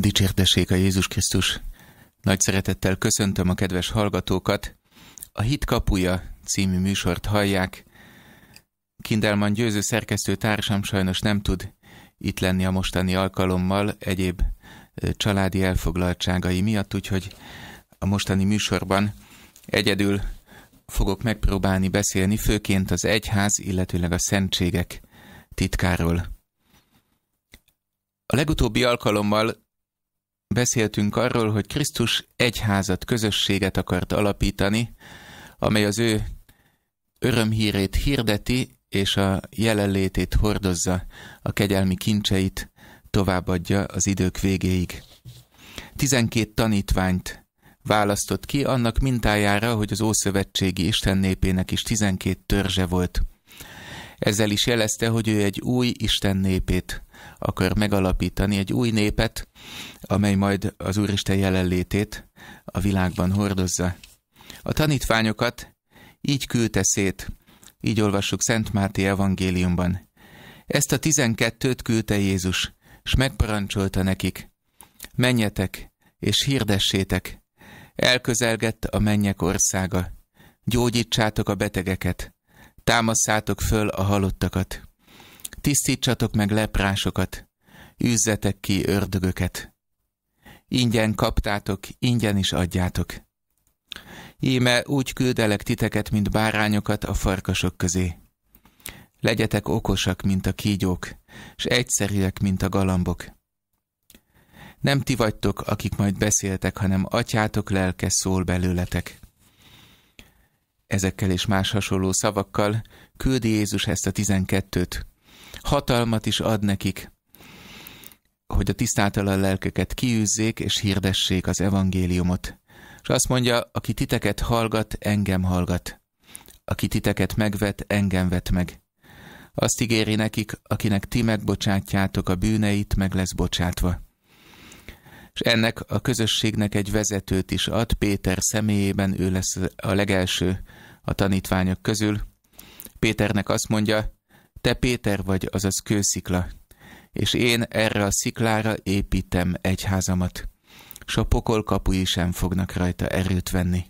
Dicsértessék a Jézus Krisztus! Nagy szeretettel köszöntöm a kedves hallgatókat! A Hit kapuja című műsort hallják. Kindelman Győző szerkesztő társam sajnos nem tud itt lenni a mostani alkalommal egyéb családi elfoglaltságai miatt, úgyhogy a mostani műsorban egyedül fogok megpróbálni beszélni, főként az egyház, illetőleg a szentségek titkáról. A legutóbbi alkalommal Beszéltünk arról, hogy Krisztus egyházat, közösséget akart alapítani, amely az ő örömhírét hirdeti, és a jelenlétét hordozza, a kegyelmi kincseit továbbadja az idők végéig. Tizenkét tanítványt választott ki annak mintájára, hogy az Ószövetségi Isten népének is tizenkét törzse volt. Ezzel is jelezte, hogy ő egy új Isten népét akar megalapítani, egy új népet, amely majd az Úristen jelenlétét a világban hordozza. A tanítványokat így küldte szét, így olvassuk Szent Máté evangéliumban. Ezt a tizenkettőt küldte Jézus, és megparancsolta nekik. Menjetek, és hirdessétek, elközelgett a mennyek országa. Gyógyítsátok a betegeket, támasszátok föl a halottakat. Tisztítsatok meg leprásokat, űzzetek ki ördögöket. Ingyen kaptátok, ingyen is adjátok. Íme úgy küldelek titeket, mint bárányokat a farkasok közé. Legyetek okosak, mint a kígyók, s egyszerűek, mint a galambok. Nem ti vagytok, akik majd beszéltek, hanem atyátok lelke szól belőletek. Ezekkel és más hasonló szavakkal küldi Jézus ezt a tizenkettőt. Hatalmat is ad nekik, hogy a tisztátalan lelkeket kiűzzék és hirdessék az evangéliumot. És azt mondja, aki titeket hallgat, engem hallgat. Aki titeket megvet, engem vet meg. Azt ígéri nekik, akinek ti megbocsátjátok a bűneit, meg lesz bocsátva. És ennek a közösségnek egy vezetőt is ad, Péter személyében ő lesz a legelső a tanítványok közül. Péternek azt mondja, te Péter vagy, azaz kőszikla, és én erre a sziklára építem egyházamat, s a pokol kapui sem fognak rajta erőt venni.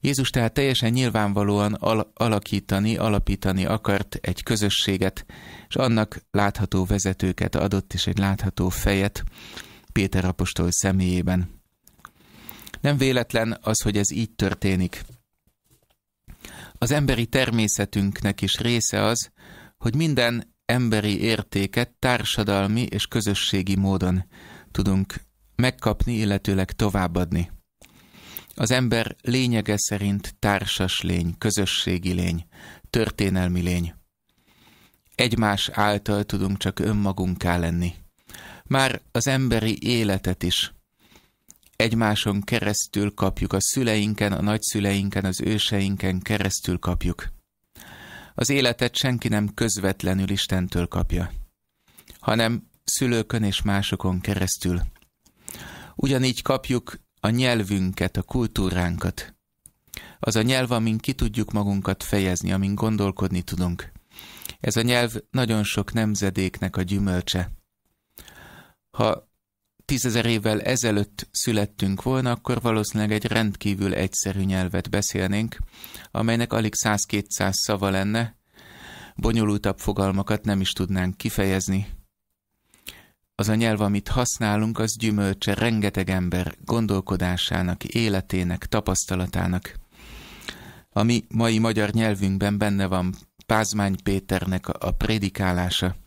Jézus tehát teljesen nyilvánvalóan al- alakítani, alapítani akart egy közösséget, és annak látható vezetőket adott is egy látható fejet Péter apostol személyében. Nem véletlen az, hogy ez így történik. Az emberi természetünknek is része az, hogy minden emberi értéket társadalmi és közösségi módon tudunk megkapni, illetőleg továbbadni. Az ember lényege szerint társas lény, közösségi lény, történelmi lény. Egymás által tudunk csak önmagunká lenni. Már az emberi életet is. Egymáson keresztül kapjuk, a szüleinken, a nagyszüleinken, az őseinken keresztül kapjuk. Az életet senki nem közvetlenül Istentől kapja, hanem szülőkön és másokon keresztül. Ugyanígy kapjuk a nyelvünket, a kultúránkat. Az a nyelv, amin ki tudjuk magunkat fejezni, amin gondolkodni tudunk. Ez a nyelv nagyon sok nemzedéknek a gyümölcse. Ha tízezer évvel ezelőtt születtünk volna, akkor valószínűleg egy rendkívül egyszerű nyelvet beszélnénk, amelynek alig 100-200 szava lenne, bonyolultabb fogalmakat nem is tudnánk kifejezni. Az a nyelv, amit használunk, az gyümölcse rengeteg ember gondolkodásának, életének, tapasztalatának. A mi mai magyar nyelvünkben benne van Pázmány Péternek a prédikálása –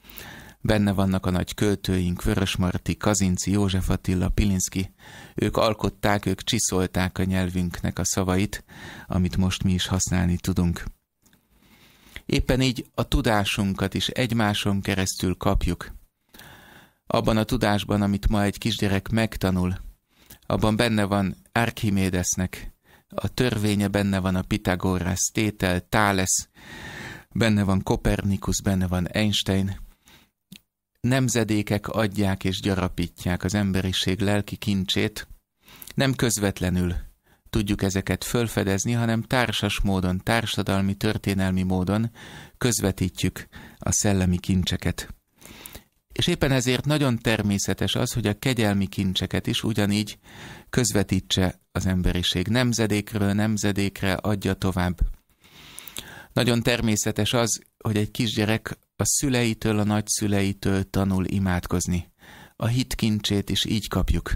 Benne vannak a nagy költőink, Vörösmarty, Kazinci, József Attila, Pilinszki. Ők alkották, ők csiszolták a nyelvünknek a szavait, amit most mi is használni tudunk. Éppen így a tudásunkat is egymáson keresztül kapjuk. Abban a tudásban, amit ma egy kisgyerek megtanul, abban benne van Archimédesnek, a törvénye benne van a Pitagorasz tétel, Thales, benne van Kopernikus, benne van Einstein – nemzedékek adják és gyarapítják az emberiség lelki kincsét, nem közvetlenül tudjuk ezeket fölfedezni, hanem társas módon, társadalmi, történelmi módon közvetítjük a szellemi kincseket. És éppen ezért nagyon természetes az, hogy a kegyelmi kincseket is ugyanígy közvetítse az emberiség. Nemzedékről nemzedékre adja tovább. Nagyon természetes az, hogy egy kisgyerek a szüleitől, a nagyszüleitől tanul imádkozni. A hit kincsét is így kapjuk.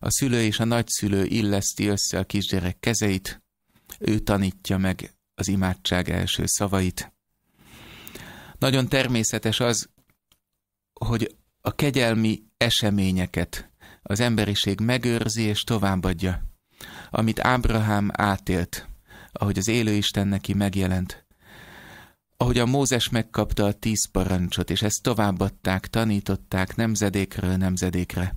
A szülő és a nagyszülő illeszti össze a kisgyerek kezeit, ő tanítja meg az imádság első szavait. Nagyon természetes az, hogy a kegyelmi eseményeket az emberiség megőrzi és továbbadja, amit Ábrahám átélt ahogy az élő Isten neki megjelent. Ahogy a Mózes megkapta a tíz parancsot, és ezt továbbadták, tanították nemzedékről nemzedékre.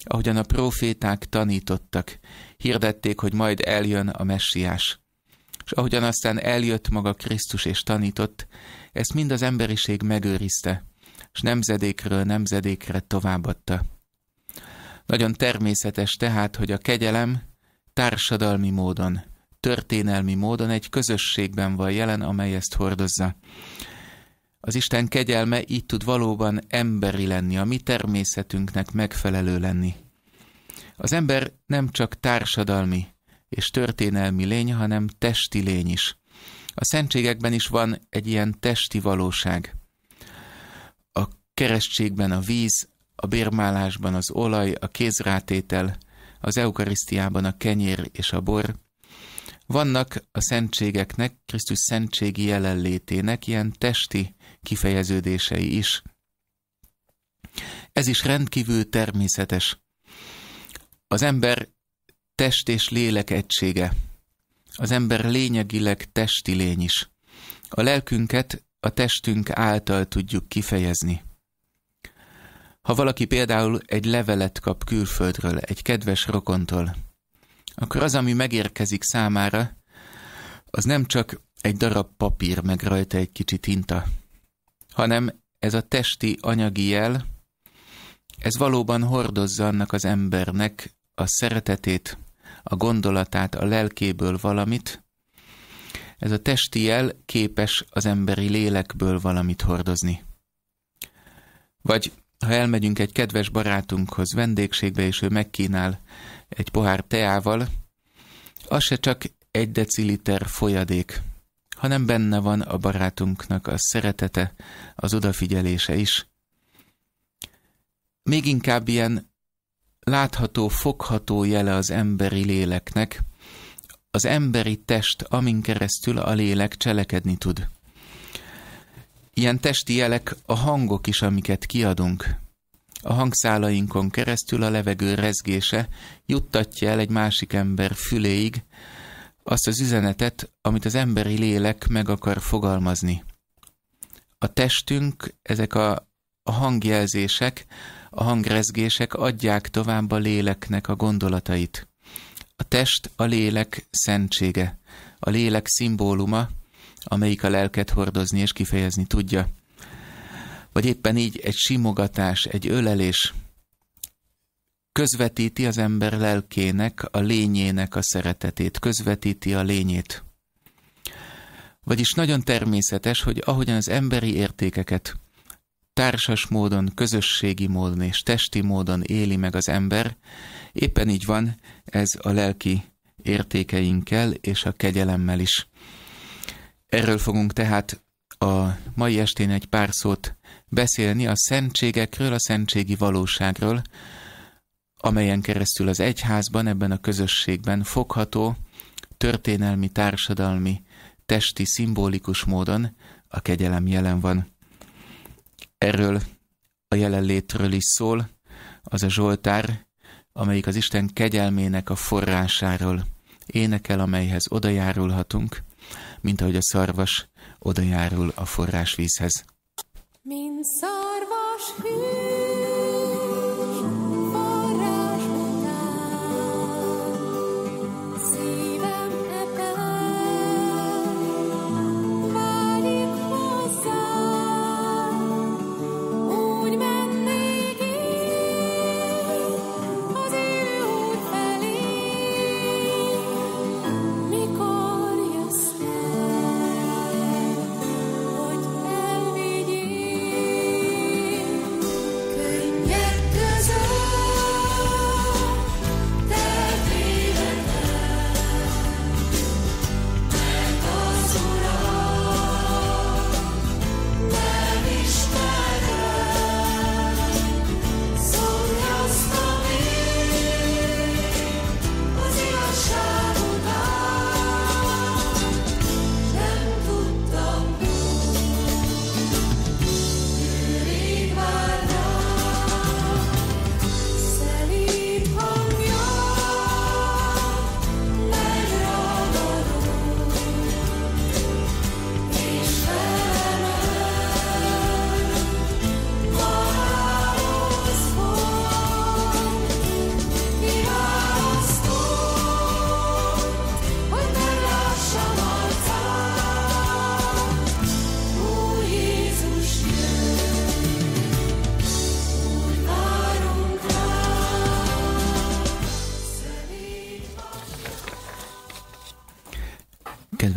Ahogyan a proféták tanítottak, hirdették, hogy majd eljön a messiás. És ahogyan aztán eljött maga Krisztus és tanított, ezt mind az emberiség megőrizte, és nemzedékről nemzedékre továbbadta. Nagyon természetes tehát, hogy a kegyelem társadalmi módon történelmi módon egy közösségben van jelen, amely ezt hordozza. Az Isten kegyelme így tud valóban emberi lenni, a mi természetünknek megfelelő lenni. Az ember nem csak társadalmi és történelmi lény, hanem testi lény is. A szentségekben is van egy ilyen testi valóság. A keresztségben a víz, a bérmálásban az olaj, a kézrátétel, az eukarisztiában a kenyér és a bor, vannak a szentségeknek, Krisztus szentségi jelenlétének ilyen testi kifejeződései is. Ez is rendkívül természetes. Az ember test és lélek egysége. Az ember lényegileg testi lény is. A lelkünket a testünk által tudjuk kifejezni. Ha valaki például egy levelet kap külföldről, egy kedves rokontól, akkor az, ami megérkezik számára, az nem csak egy darab papír, meg rajta egy kicsit tinta, hanem ez a testi, anyagi jel, ez valóban hordozza annak az embernek a szeretetét, a gondolatát, a lelkéből valamit. Ez a testi jel képes az emberi lélekből valamit hordozni. Vagy ha elmegyünk egy kedves barátunkhoz vendégségbe, és ő megkínál egy pohár teával, az se csak egy deciliter folyadék, hanem benne van a barátunknak a szeretete, az odafigyelése is. Még inkább ilyen látható, fogható jele az emberi léleknek, az emberi test, amin keresztül a lélek cselekedni tud. Ilyen testi jelek a hangok is, amiket kiadunk. A hangszálainkon keresztül a levegő rezgése juttatja el egy másik ember füléig azt az üzenetet, amit az emberi lélek meg akar fogalmazni. A testünk, ezek a, a hangjelzések, a hangrezgések adják tovább a léleknek a gondolatait. A test a lélek szentsége, a lélek szimbóluma, amelyik a lelket hordozni és kifejezni tudja. Vagy éppen így egy simogatás, egy ölelés közvetíti az ember lelkének, a lényének a szeretetét, közvetíti a lényét. Vagyis nagyon természetes, hogy ahogyan az emberi értékeket társas módon, közösségi módon és testi módon éli meg az ember, éppen így van ez a lelki értékeinkkel és a kegyelemmel is. Erről fogunk tehát a mai estén egy pár szót beszélni a szentségekről, a szentségi valóságról, amelyen keresztül az egyházban, ebben a közösségben fogható, történelmi, társadalmi, testi, szimbolikus módon a kegyelem jelen van. Erről a jelenlétről is szól az a Zsoltár, amelyik az Isten kegyelmének a forrásáról énekel, amelyhez odajárulhatunk, mint ahogy a szarvas odajárul a forrásvízhez. Mint szarvas hű.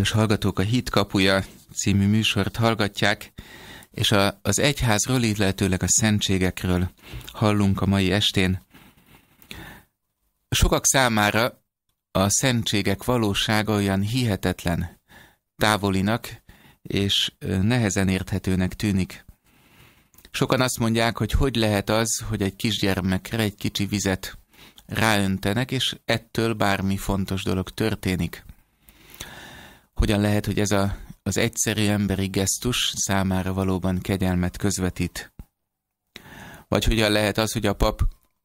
Kedves hallgatók, a Hit kapuja című műsort hallgatják, és a, az egyházról, illetőleg a szentségekről hallunk a mai estén. Sokak számára a szentségek valósága olyan hihetetlen, távolinak és nehezen érthetőnek tűnik. Sokan azt mondják, hogy hogy lehet az, hogy egy kisgyermekre egy kicsi vizet ráöntenek, és ettől bármi fontos dolog történik. Hogyan lehet, hogy ez a, az egyszerű emberi gesztus számára valóban kegyelmet közvetít? Vagy hogyan lehet az, hogy a pap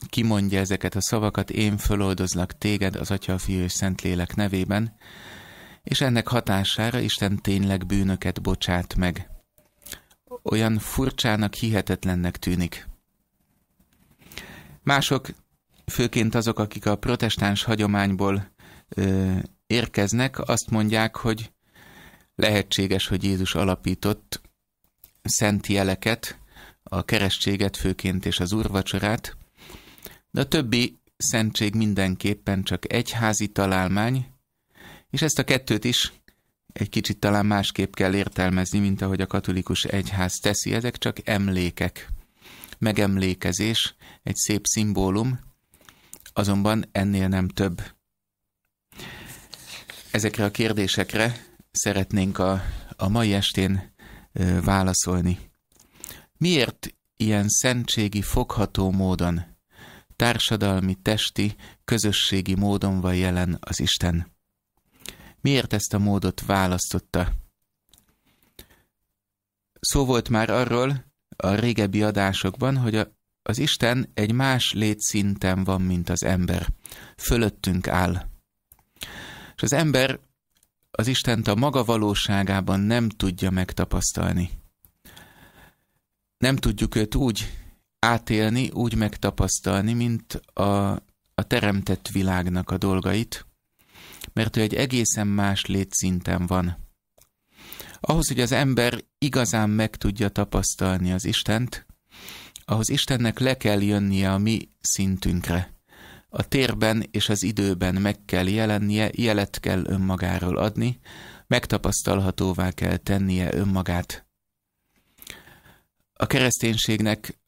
kimondja ezeket a szavakat, én föloldozlak téged az Atya, a Fiú és Szentlélek nevében, és ennek hatására Isten tényleg bűnöket bocsát meg. Olyan furcsának, hihetetlennek tűnik. Mások, főként azok, akik a protestáns hagyományból ö, érkeznek, azt mondják, hogy lehetséges, hogy Jézus alapított szent jeleket, a kerességet főként és az úrvacsorát, de a többi szentség mindenképpen csak egyházi találmány, és ezt a kettőt is egy kicsit talán másképp kell értelmezni, mint ahogy a katolikus egyház teszi. Ezek csak emlékek, megemlékezés, egy szép szimbólum, azonban ennél nem több. Ezekre a kérdésekre szeretnénk a, a mai estén válaszolni. Miért ilyen szentségi, fogható módon, társadalmi, testi, közösségi módon van jelen az Isten? Miért ezt a módot választotta? Szó volt már arról a régebbi adásokban, hogy a, az Isten egy más létszinten van, mint az ember. Fölöttünk áll. És az ember az Istent a maga valóságában nem tudja megtapasztalni. Nem tudjuk őt úgy átélni, úgy megtapasztalni, mint a, a teremtett világnak a dolgait, mert ő egy egészen más létszinten van. Ahhoz, hogy az ember igazán meg tudja tapasztalni az Istent, ahhoz Istennek le kell jönnie a mi szintünkre. A térben és az időben meg kell jelennie, jelet kell önmagáról adni, megtapasztalhatóvá kell tennie önmagát. A kereszténységnek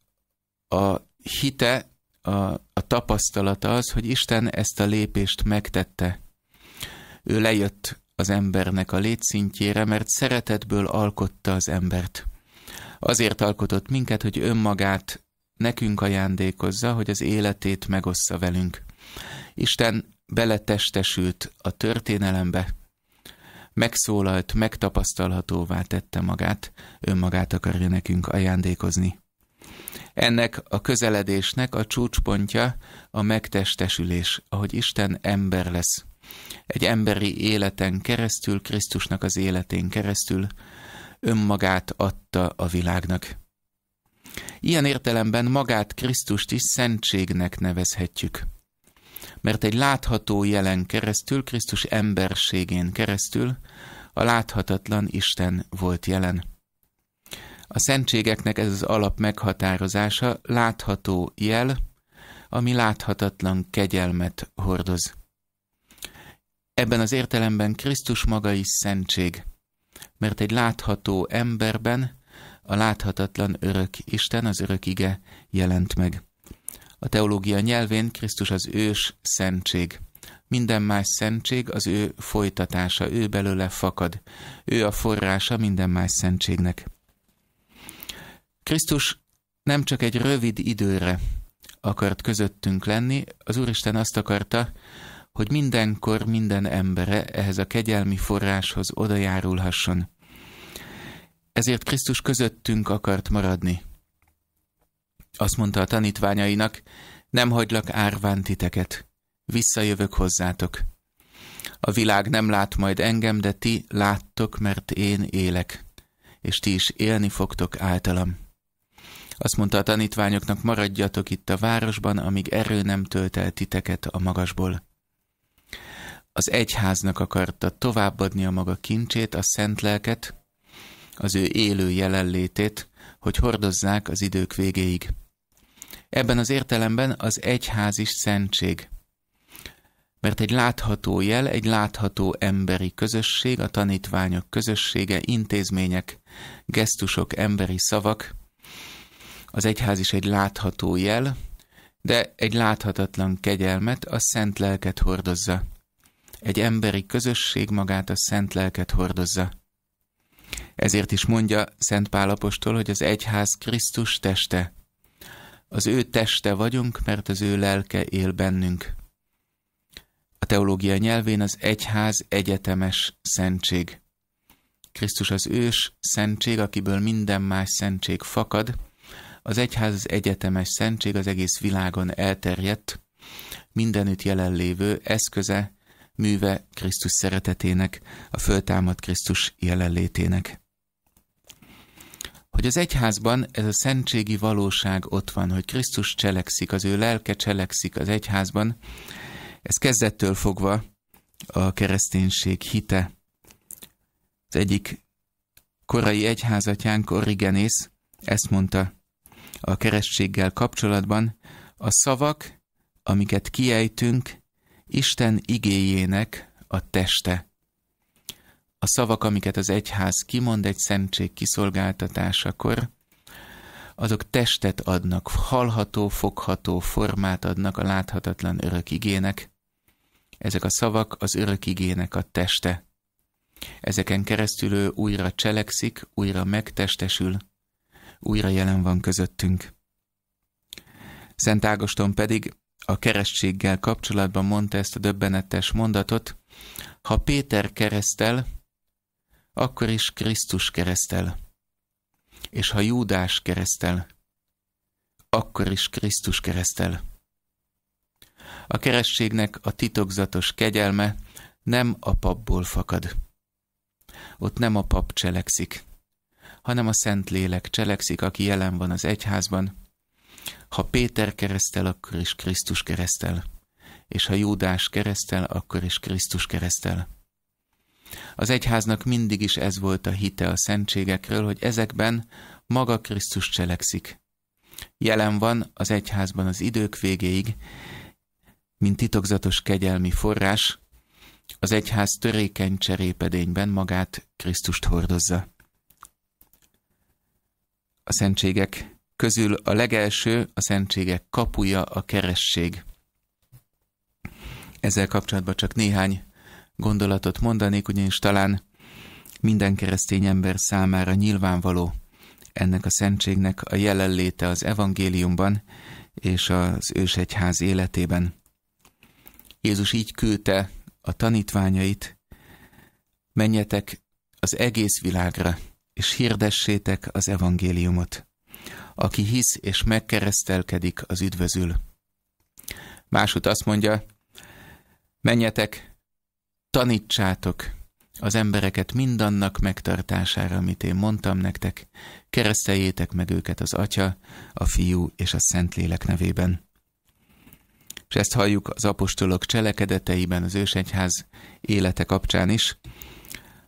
a hite, a, a tapasztalata az, hogy Isten ezt a lépést megtette. Ő lejött az embernek a létszintjére, mert szeretetből alkotta az embert. Azért alkotott minket, hogy önmagát nekünk ajándékozza, hogy az életét megossza velünk. Isten beletestesült a történelembe, megszólalt, megtapasztalhatóvá tette magát, önmagát akarja nekünk ajándékozni. Ennek a közeledésnek a csúcspontja a megtestesülés, ahogy Isten ember lesz. Egy emberi életen keresztül, Krisztusnak az életén keresztül önmagát adta a világnak. Ilyen értelemben magát Krisztust is szentségnek nevezhetjük. Mert egy látható jelen keresztül, Krisztus emberségén keresztül a láthatatlan Isten volt jelen. A szentségeknek ez az alap meghatározása látható jel, ami láthatatlan kegyelmet hordoz. Ebben az értelemben Krisztus maga is szentség, mert egy látható emberben a láthatatlan örök Isten, az örök ige jelent meg. A teológia nyelvén Krisztus az ős szentség. Minden más szentség az ő folytatása, ő belőle fakad. Ő a forrása minden más szentségnek. Krisztus nem csak egy rövid időre akart közöttünk lenni, az Úristen azt akarta, hogy mindenkor minden embere ehhez a kegyelmi forráshoz odajárulhasson ezért Krisztus közöttünk akart maradni. Azt mondta a tanítványainak, nem hagylak árván titeket, visszajövök hozzátok. A világ nem lát majd engem, de ti láttok, mert én élek, és ti is élni fogtok általam. Azt mondta a tanítványoknak, maradjatok itt a városban, amíg erő nem tölt el titeket a magasból. Az egyháznak akarta továbbadni a maga kincsét, a szent lelket, az ő élő jelenlétét, hogy hordozzák az idők végéig. Ebben az értelemben az egyház is szentség. Mert egy látható jel, egy látható emberi közösség, a tanítványok közössége, intézmények, gesztusok, emberi szavak. Az egyház is egy látható jel, de egy láthatatlan kegyelmet, a szent lelket hordozza. Egy emberi közösség magát a szent lelket hordozza. Ezért is mondja Szent Pálapostól, hogy az egyház Krisztus teste. Az ő teste vagyunk, mert az ő lelke él bennünk. A teológia nyelvén az egyház egyetemes szentség. Krisztus az ős szentség, akiből minden más szentség fakad. Az egyház az egyetemes szentség, az egész világon elterjedt, mindenütt jelenlévő eszköze, műve Krisztus szeretetének, a föltámad Krisztus jelenlétének hogy az egyházban ez a szentségi valóság ott van, hogy Krisztus cselekszik, az ő lelke cselekszik az egyházban. Ez kezdettől fogva a kereszténység hite. Az egyik korai egyházatjánk Origenész ezt mondta a keresztséggel kapcsolatban, a szavak, amiket kiejtünk, Isten igéjének a teste a szavak, amiket az egyház kimond egy szentség kiszolgáltatásakor, azok testet adnak, hallható, fogható formát adnak a láthatatlan örök igének. Ezek a szavak az örök igének a teste. Ezeken keresztül ő újra cselekszik, újra megtestesül, újra jelen van közöttünk. Szent Ágoston pedig a keresztséggel kapcsolatban mondta ezt a döbbenetes mondatot, ha Péter keresztel, akkor is Krisztus keresztel. És ha Júdás keresztel, akkor is Krisztus keresztel. A kerességnek a titokzatos kegyelme nem a papból fakad. Ott nem a pap cselekszik, hanem a Szentlélek cselekszik, aki jelen van az egyházban. Ha Péter keresztel, akkor is Krisztus keresztel, és ha Júdás keresztel, akkor is Krisztus keresztel. Az egyháznak mindig is ez volt a hite a szentségekről, hogy ezekben maga Krisztus cselekszik. Jelen van az egyházban az idők végéig, mint titokzatos kegyelmi forrás, az egyház törékeny cserépedényben magát Krisztust hordozza. A szentségek közül a legelső, a szentségek kapuja a keresség. Ezzel kapcsolatban csak néhány gondolatot mondanék, ugyanis talán minden keresztény ember számára nyilvánvaló ennek a szentségnek a jelenléte az evangéliumban és az ősegyház életében. Jézus így küldte a tanítványait, menjetek az egész világra, és hirdessétek az evangéliumot. Aki hisz és megkeresztelkedik, az üdvözül. Másút azt mondja, menjetek tanítsátok az embereket mindannak megtartására, amit én mondtam nektek, kereszteljétek meg őket az Atya, a Fiú és a Szentlélek nevében. És ezt halljuk az apostolok cselekedeteiben, az ősegyház élete kapcsán is,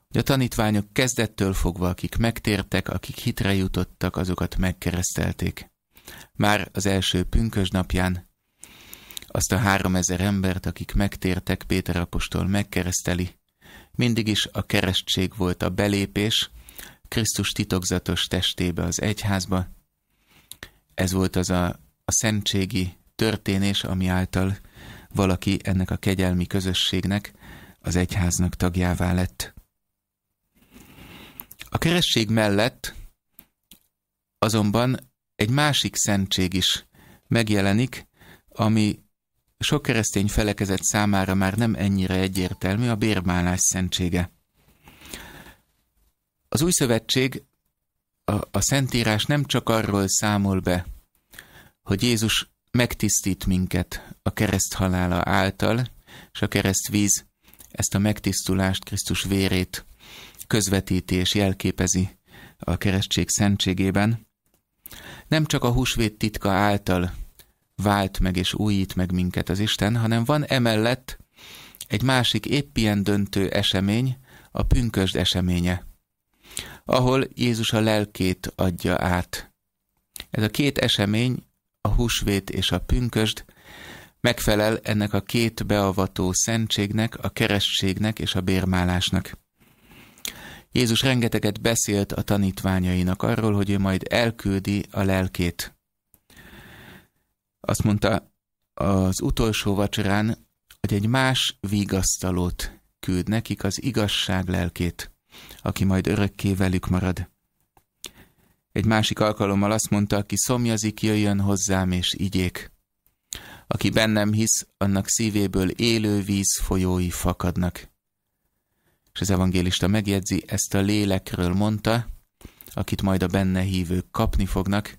hogy a tanítványok kezdettől fogva, akik megtértek, akik hitre jutottak, azokat megkeresztelték. Már az első pünkös napján azt a háromezer embert, akik megtértek, Péter apostol megkereszteli. Mindig is a keresztség volt a belépés Krisztus titokzatos testébe az egyházba. Ez volt az a, a szentségi történés, ami által valaki ennek a kegyelmi közösségnek, az egyháznak tagjává lett. A keresztség mellett azonban egy másik szentség is megjelenik, ami sok keresztény felekezet számára már nem ennyire egyértelmű a bérmálás szentsége. Az új szövetség, a, a Szentírás nem csak arról számol be, hogy Jézus megtisztít minket a kereszt halála által, és a keresztvíz ezt a megtisztulást, Krisztus vérét közvetíti és jelképezi a keresztség szentségében, nem csak a húsvét titka által vált meg és újít meg minket az Isten, hanem van emellett egy másik épp ilyen döntő esemény, a pünkösd eseménye, ahol Jézus a lelkét adja át. Ez a két esemény, a húsvét és a pünkösd, megfelel ennek a két beavató szentségnek, a keresztségnek és a bérmálásnak. Jézus rengeteget beszélt a tanítványainak arról, hogy ő majd elküldi a lelkét. Azt mondta az utolsó vacsorán, hogy egy más vigasztalót küld nekik az igazság lelkét, aki majd örökké velük marad. Egy másik alkalommal azt mondta, aki szomjazik, jöjjön hozzám és igyék. Aki bennem hisz, annak szívéből élő víz folyói fakadnak. És az evangélista megjegyzi, ezt a lélekről mondta, akit majd a benne hívők kapni fognak,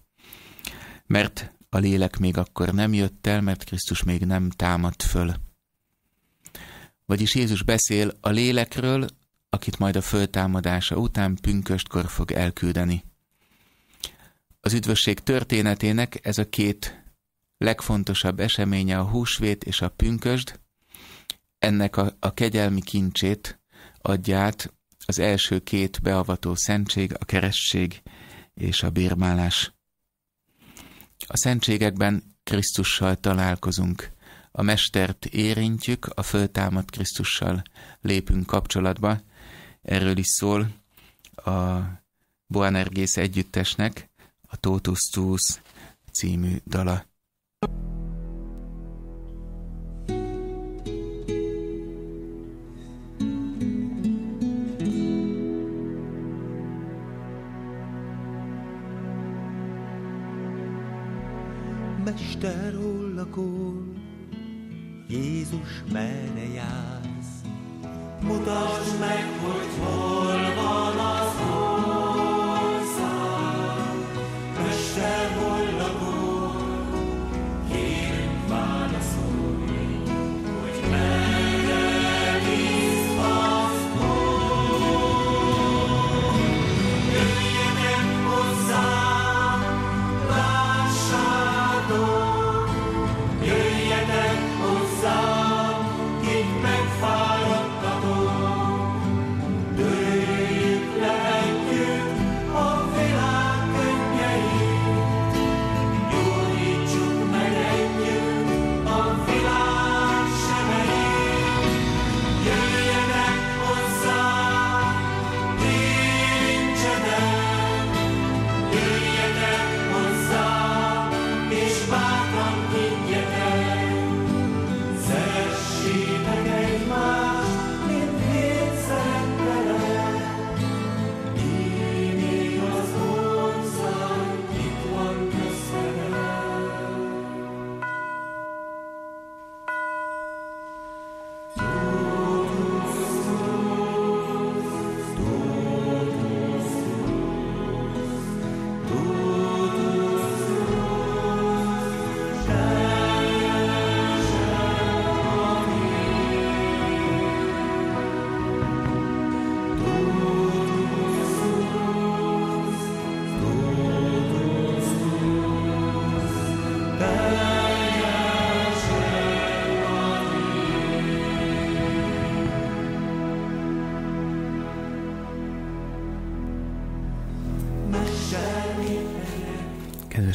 mert a lélek még akkor nem jött el, mert Krisztus még nem támadt föl. Vagyis Jézus beszél a lélekről, akit majd a föltámadása után pünköstkor fog elküldeni. Az üdvösség történetének ez a két legfontosabb eseménye a húsvét és a pünkösd, ennek a, a kegyelmi kincsét adja át az első két beavató szentség, a keresség és a bírmálás. A szentségekben Krisztussal találkozunk. A mestert érintjük, a föltámadt Krisztussal lépünk kapcsolatba. Erről is szól a Boanergész együttesnek a Totus Tuus című dala. Jézus merre jársz? Mutasd meg, hogy hol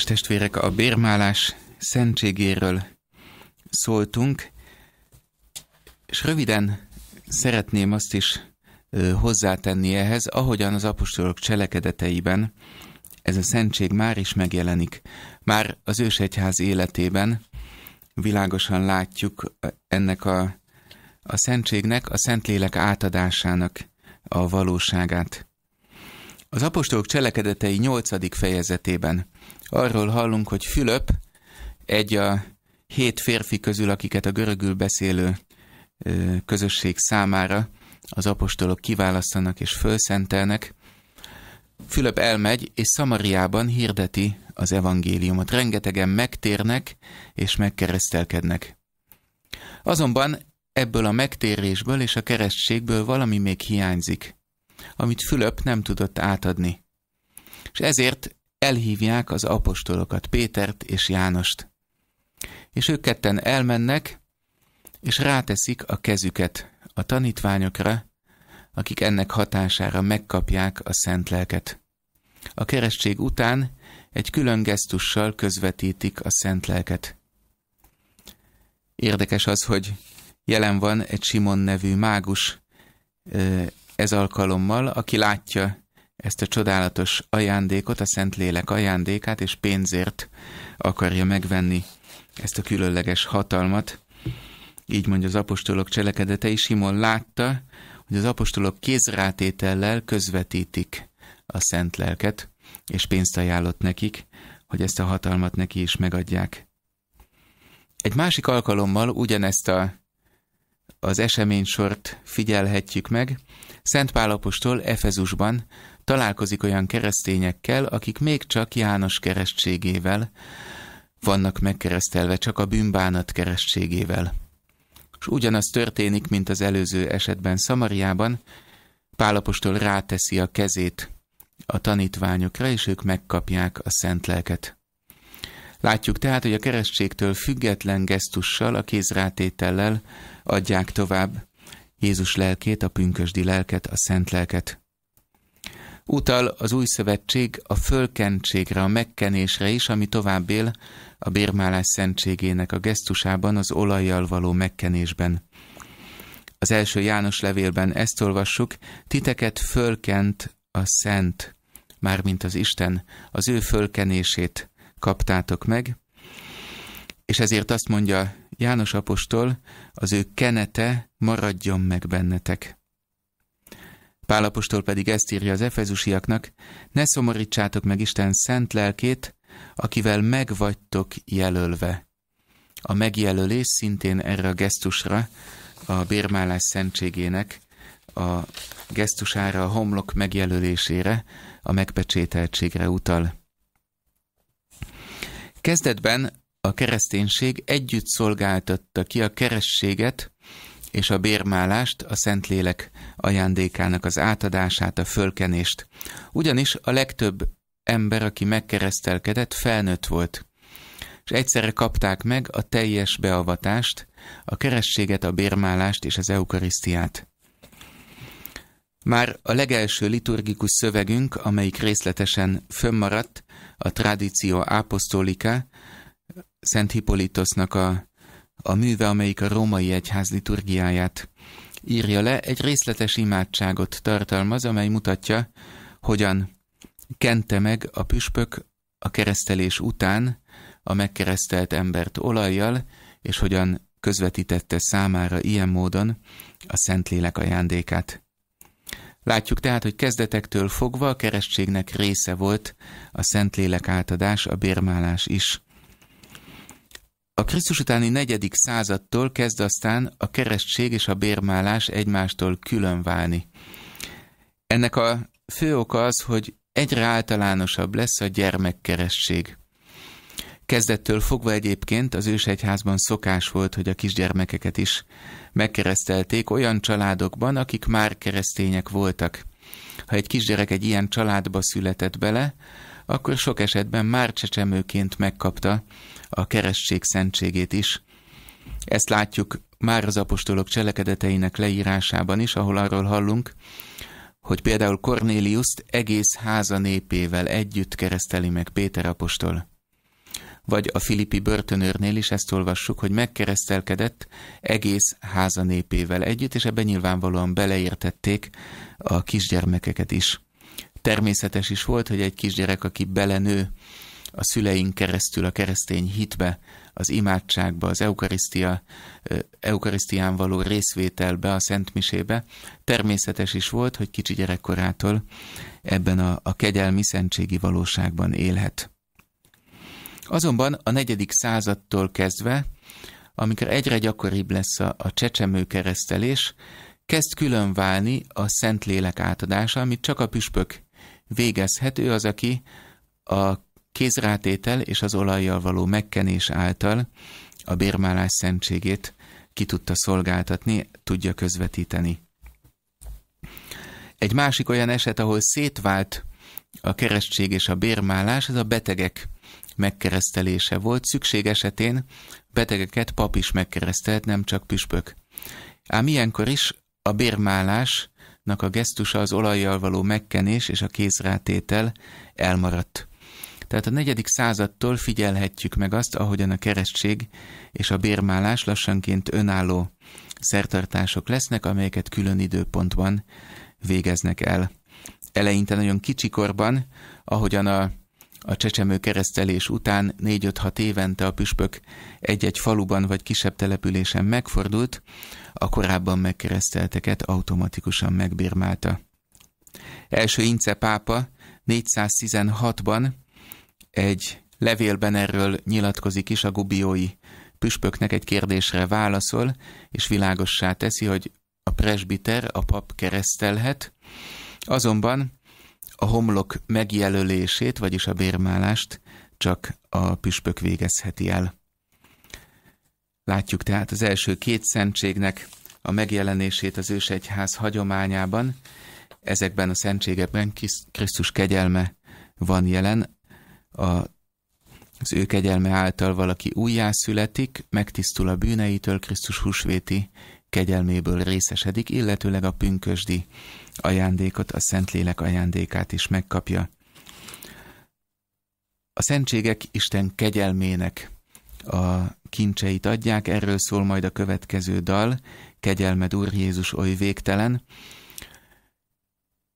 testvérek, a bérmálás szentségéről szóltunk, és röviden szeretném azt is hozzátenni ehhez, ahogyan az apostolok cselekedeteiben ez a szentség már is megjelenik. Már az ősegyház életében világosan látjuk ennek a, a szentségnek, a szentlélek átadásának a valóságát. Az apostolok cselekedetei 8. fejezetében arról hallunk, hogy Fülöp egy a hét férfi közül, akiket a görögül beszélő közösség számára az apostolok kiválasztanak és fölszentelnek, Fülöp elmegy, és Szamariában hirdeti az evangéliumot. Rengetegen megtérnek és megkeresztelkednek. Azonban ebből a megtérésből és a keresztségből valami még hiányzik, amit Fülöp nem tudott átadni. És ezért elhívják az apostolokat, Pétert és Jánost. És ők ketten elmennek, és ráteszik a kezüket a tanítványokra, akik ennek hatására megkapják a szent lelket. A keresztség után egy külön gesztussal közvetítik a szent lelket. Érdekes az, hogy jelen van egy Simon nevű mágus ez alkalommal, aki látja ezt a csodálatos ajándékot, a Szentlélek ajándékát, és pénzért akarja megvenni ezt a különleges hatalmat. Így mondja az apostolok cselekedetei, Simon látta, hogy az apostolok kézrátétellel közvetítik a szent lelket, és pénzt ajánlott nekik, hogy ezt a hatalmat neki is megadják. Egy másik alkalommal ugyanezt a, az eseménysort figyelhetjük meg. Szent apostol Efezusban Találkozik olyan keresztényekkel, akik még csak János keresztségével vannak megkeresztelve, csak a bűnbánat keresztségével. És ugyanaz történik, mint az előző esetben Szamariában, Pálapostól ráteszi a kezét a tanítványokra, és ők megkapják a szent lelket. Látjuk tehát, hogy a keresztségtől független gesztussal, a kézrátétellel adják tovább Jézus lelkét, a pünkösdi lelket, a szent lelket. Utal az új szövetség a fölkentségre, a megkenésre is, ami tovább él a bérmálás szentségének a gesztusában, az olajjal való megkenésben. Az első János levélben ezt olvassuk, titeket fölkent a szent, mármint az Isten, az ő fölkenését kaptátok meg, és ezért azt mondja János apostol, az ő kenete maradjon meg bennetek. Pálapostól pedig ezt írja az efezusiaknak, ne szomorítsátok meg Isten szent lelkét, akivel megvagytok jelölve. A megjelölés szintén erre a gesztusra, a bérmálás szentségének, a gesztusára, a homlok megjelölésére, a megpecsételtségre utal. Kezdetben a kereszténység együtt szolgáltatta ki a kerességet és a bérmálást, a Szentlélek ajándékának az átadását, a fölkenést. Ugyanis a legtöbb ember, aki megkeresztelkedett, felnőtt volt, és egyszerre kapták meg a teljes beavatást, a kerességet, a bérmálást és az eukarisztiát. Már a legelső liturgikus szövegünk, amelyik részletesen fönnmaradt, a Tradíció Apostolika, Szent Hippolitosnak a a műve, amelyik a római egyház liturgiáját írja le, egy részletes imádságot tartalmaz, amely mutatja, hogyan kente meg a püspök a keresztelés után a megkeresztelt embert olajjal, és hogyan közvetítette számára ilyen módon a Szentlélek ajándékát. Látjuk tehát, hogy kezdetektől fogva a keresztségnek része volt a Szentlélek átadás, a bérmálás is. A Krisztus utáni negyedik századtól kezd aztán a keresztség és a bérmálás egymástól külön válni. Ennek a fő oka az, hogy egyre általánosabb lesz a gyermekkeresség. Kezdettől fogva egyébként az ősegyházban szokás volt, hogy a kisgyermekeket is megkeresztelték olyan családokban, akik már keresztények voltak. Ha egy kisgyerek egy ilyen családba született bele, akkor sok esetben már csecsemőként megkapta a keresztség szentségét is. Ezt látjuk már az apostolok cselekedeteinek leírásában is, ahol arról hallunk, hogy például Kornéliuszt egész háza népével együtt kereszteli meg Péter apostol. Vagy a Filippi börtönőrnél is ezt olvassuk, hogy megkeresztelkedett egész háza népével együtt, és ebben nyilvánvalóan beleértették a kisgyermekeket is. Természetes is volt, hogy egy kisgyerek, aki belenő a szüleink keresztül a keresztény hitbe, az imádságba, az eukarisztia, eukarisztián való részvételbe, a szentmisébe. Természetes is volt, hogy kicsi gyerekkorától ebben a, a kegyelmi szentségi valóságban élhet. Azonban a negyedik századtól kezdve, amikor egyre gyakoribb lesz a, a csecsemő keresztelés, kezd válni a Szentlélek átadása, amit csak a püspök végezhet. Ő az, aki a kézrátétel és az olajjal való megkenés által a bérmálás szentségét ki tudta szolgáltatni, tudja közvetíteni. Egy másik olyan eset, ahol szétvált a keresztség és a bérmálás, ez a betegek megkeresztelése volt. Szükség esetén betegeket pap is megkeresztelt, nem csak püspök. Ám ilyenkor is a bérmálásnak a gesztusa az olajjal való megkenés és a kézrátétel elmaradt. Tehát a negyedik századtól figyelhetjük meg azt, ahogyan a keresztség és a bérmálás lassanként önálló szertartások lesznek, amelyeket külön időpontban végeznek el. Eleinte nagyon kicsikorban, ahogyan a, a csecsemő keresztelés után 4-5-6 évente a püspök egy-egy faluban vagy kisebb településen megfordult, a korábban megkeresztelteket automatikusan megbírmálta. Első Ince pápa 416-ban egy levélben erről nyilatkozik is a gubiói püspöknek egy kérdésre válaszol, és világossá teszi, hogy a presbiter, a pap keresztelhet, azonban a homlok megjelölését, vagyis a bérmálást csak a püspök végezheti el. Látjuk tehát az első két szentségnek a megjelenését az ősegyház hagyományában, ezekben a szentségekben Krisztus kegyelme van jelen, a, az ő kegyelme által valaki újjá születik, megtisztul a bűneitől, Krisztus húsvéti kegyelméből részesedik, illetőleg a pünkösdi ajándékot, a Szentlélek ajándékát is megkapja. A szentségek Isten kegyelmének a kincseit adják, erről szól majd a következő dal, Kegyelmed Úr Jézus oly végtelen,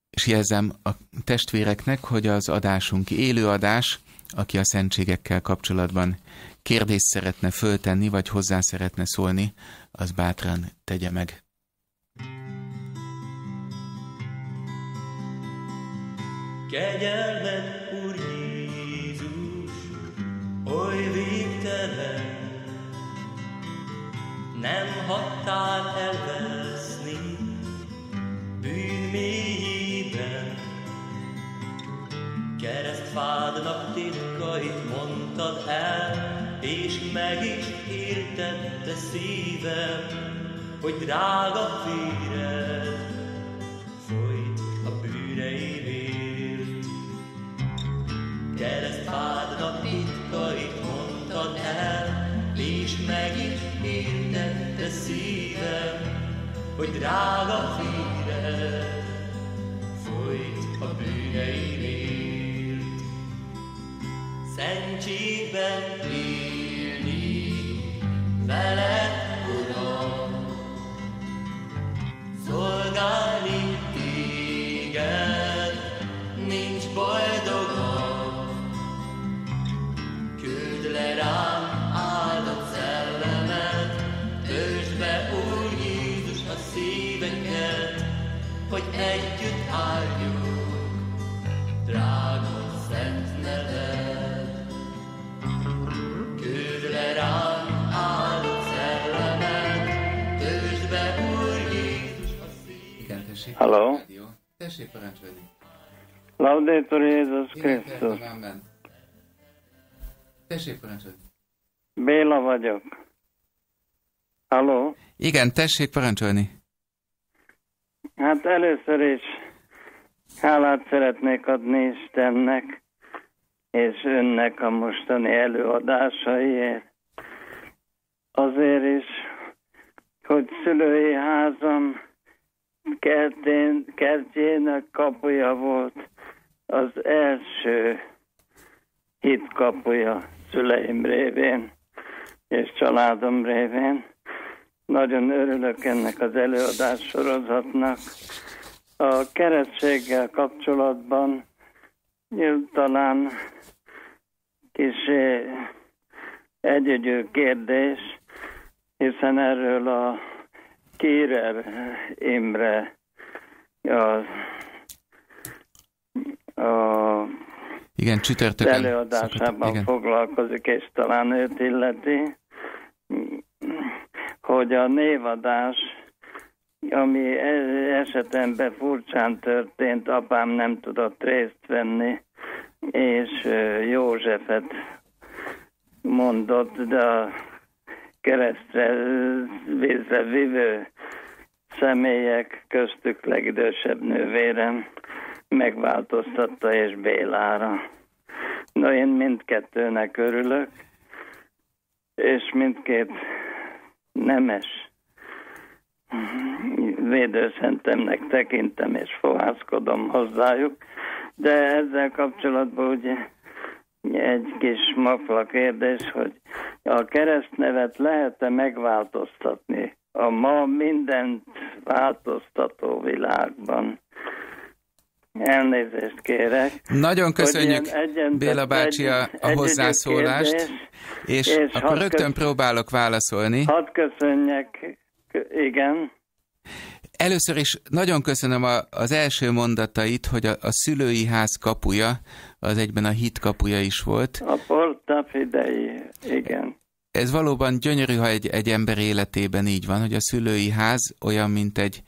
és jelzem a testvéreknek, hogy az adásunk élő adás, aki a szentségekkel kapcsolatban kérdést szeretne föltenni, vagy hozzá szeretne szólni, az bátran tegye meg. Kegyelmet, Úr Jézus, oly végtelen, nem hagytál elveszni bűn mélyében. Keresztfádnak titkait mondtad el, és meg is értette szívem, hogy drága féred, folyt a bűnei vért. Keresztfádnak titkait mondtad el, és meg is értette szívem, hogy drága féred, folyt a bűnei szentségben élni veled. Hello. Rádió. Tessék parancsolni. Laudator Jézus Krisztus. Tessék parancsolni. Béla vagyok. Halló? Igen, tessék parancsolni. Hát először is hálát szeretnék adni Istennek és önnek a mostani előadásaiért. Azért is, hogy szülői házam kertén, kertjének kapuja volt az első hit kapuja szüleim révén és családom révén. Nagyon örülök ennek az előadás sorozatnak. A keresztséggel kapcsolatban talán kis egyedül kérdés, hiszen erről a Kérer Imre az a igen, csütörtökön előadásában igen. foglalkozik, és talán őt illeti, hogy a névadás, ami e- esetemben furcsán történt, apám nem tudott részt venni, és Józsefet mondott, de a keresztre vízre vívő személyek, köztük legidősebb nővérem, megváltoztatta és Bélára. Na én mindkettőnek örülök, és mindkét nemes védőszentemnek tekintem és fohászkodom hozzájuk, de ezzel kapcsolatban ugye egy kis mafla kérdés, hogy a keresztnevet lehet-e megváltoztatni a ma mindent változtató világban? Elnézést kérek. Nagyon köszönjük egyen, Béla bácsi a, a hozzászólást, kérdés, és, és akkor rögtön köz... próbálok válaszolni. Hadd köszönjek, igen. Először is nagyon köszönöm a, az első mondatait, hogy a, a szülői ház kapuja, az egyben a hit kapuja is volt. A Porta Fidei, igen. Ez valóban gyönyörű, ha egy, egy ember életében így van, hogy a szülői ház olyan, mint egy,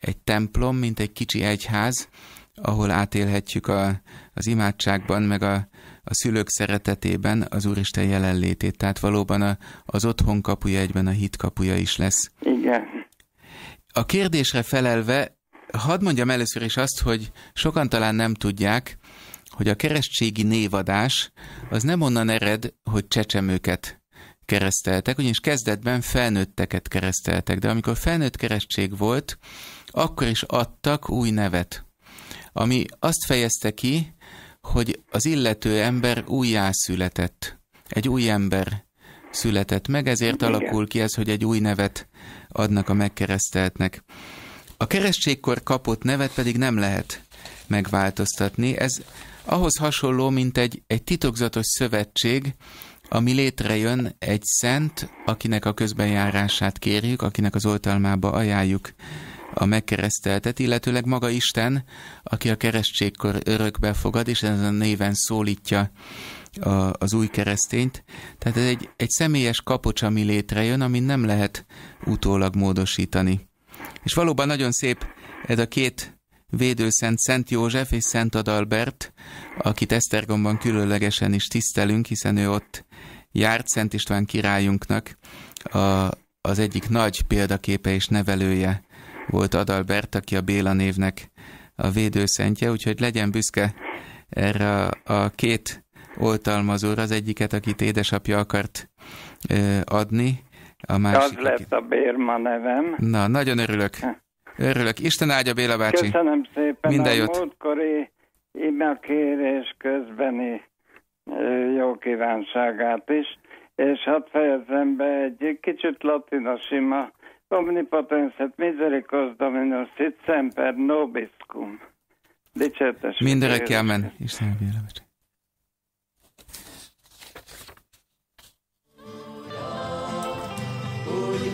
egy templom, mint egy kicsi egyház, ahol átélhetjük a, az imádságban, meg a, a szülők szeretetében az Úristen jelenlétét. Tehát valóban a, az otthon kapuja egyben a hit kapuja is lesz. Igen. A kérdésre felelve, hadd mondjam először is azt, hogy sokan talán nem tudják, hogy a keresztségi névadás az nem onnan ered, hogy csecsemőket kereszteltek, ugyanis kezdetben felnőtteket kereszteltek, de amikor felnőtt keresztség volt, akkor is adtak új nevet, ami azt fejezte ki, hogy az illető ember újjá született. Egy új ember született meg, ezért Igen. alakul ki ez, hogy egy új nevet adnak a megkereszteltnek. A keresztségkor kapott nevet pedig nem lehet megváltoztatni. Ez ahhoz hasonló, mint egy, egy titokzatos szövetség, ami létrejön egy szent, akinek a közbenjárását kérjük, akinek az oltalmába ajánljuk a megkereszteltet, illetőleg maga Isten, aki a keresztségkor örökbe fogad, és ezen a néven szólítja a, az új keresztényt. Tehát ez egy, egy személyes kapocs, ami létrejön, amin nem lehet utólag módosítani. És valóban nagyon szép ez a két védőszent, Szent József és Szent Adalbert, akit Esztergomban különlegesen is tisztelünk, hiszen ő ott járt Szent István királyunknak, a, az egyik nagy példaképe és nevelője volt Adalbert, aki a Béla névnek a védőszentje, úgyhogy legyen büszke erre a, a két oltalmazóra, az egyiket, akit édesapja akart adni, a másik... Az lett a Bérma nevem. Na, nagyon örülök. Örülök. Isten áldja, Béla bácsi. Köszönöm szépen. Minden jót. A múltkori imakérés közbeni jó kívánságát is, és hadd fejezem be egy kicsit latinos ima, omnipotenset misericos dominus sit semper nobiscum. Dicsertes. Mindenre kell menni. Isten áldja, Béla bácsi.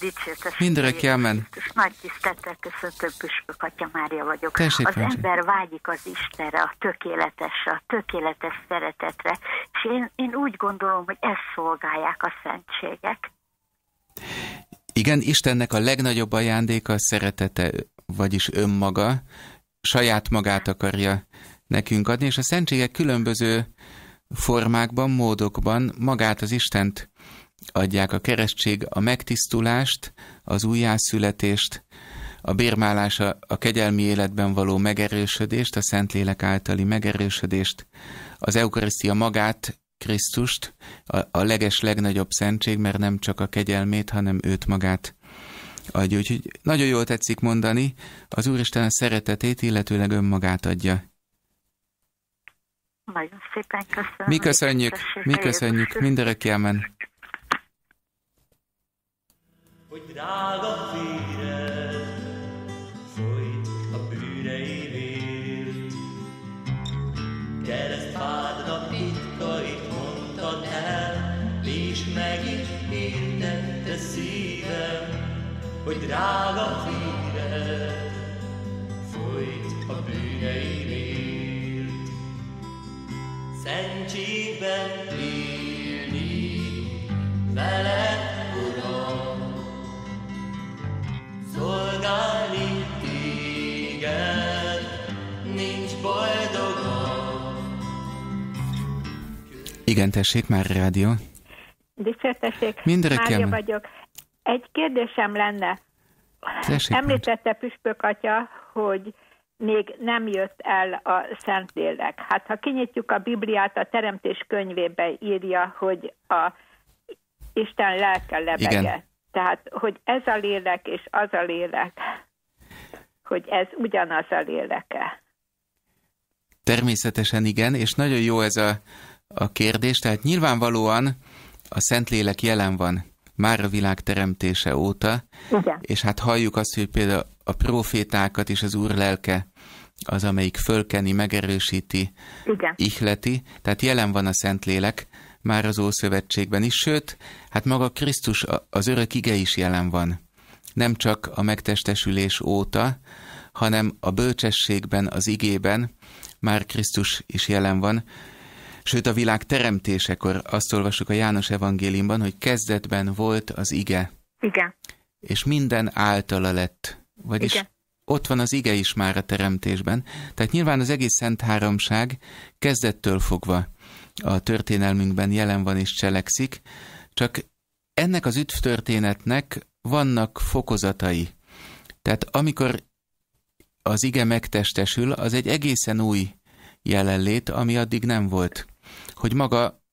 dicsértes. Mindenre kielmen. És nagy tisztettel köszöntöm, Püspök Atya Mária vagyok. Tessék, az Francsi. ember vágyik az Istenre, a tökéletesre, a tökéletes szeretetre, és én, én úgy gondolom, hogy ezt szolgálják a szentségek. Igen, Istennek a legnagyobb ajándéka a szeretete, vagyis önmaga, saját magát akarja nekünk adni, és a szentségek különböző formákban, módokban magát az Istent adják a keresztség a megtisztulást, az újjászületést, a bérmálás a, a kegyelmi életben való megerősödést, a Szentlélek általi megerősödést, az Eukarisztia magát, Krisztust, a, a leges legnagyobb szentség, mert nem csak a kegyelmét, hanem őt magát adja. Úgyhogy nagyon jól tetszik mondani, az Úristen a szeretetét, illetőleg önmagát adja. Nagyon szépen köszönöm. Mi köszönjük, mi köszönjük, mindörökjámen hogy drága véred folyt a bűnei vért. Keresztpádnak titkait mondtad el, és meg értette szívem, hogy drága véred folyt a bűnei vért. Szentségben élni veled szolgálni téged, nincs boldogabb. Igen, tessék, már rádió. Dicsértessék, Mindrekem. Mária vagyok. Egy kérdésem lenne. Tessék Említette mond. Püspök atya, hogy még nem jött el a Szentlélek. Hát ha kinyitjuk a Bibliát, a Teremtés könyvébe írja, hogy a Isten lelke lebegett. Igen. Tehát, hogy ez a lélek és az a lélek, hogy ez ugyanaz a léleke. Természetesen igen, és nagyon jó ez a, a kérdés. Tehát nyilvánvalóan a Szentlélek jelen van már a világ teremtése óta, igen. és hát halljuk azt, hogy például a profétákat is az Úr lelke az, amelyik fölkeni, megerősíti, Igen. ihleti. Tehát jelen van a Szentlélek, már az Ószövetségben is, sőt, hát maga Krisztus az örök ige is jelen van. Nem csak a megtestesülés óta, hanem a bölcsességben, az igében már Krisztus is jelen van, Sőt, a világ teremtésekor azt olvassuk a János evangéliumban, hogy kezdetben volt az ige. Igen. És minden általa lett. Vagyis Igen. ott van az ige is már a teremtésben. Tehát nyilván az egész Szent Háromság kezdettől fogva a történelmünkben jelen van és cselekszik, csak ennek az üdvtörténetnek vannak fokozatai. Tehát amikor az ige megtestesül, az egy egészen új jelenlét, ami addig nem volt. Hogy maga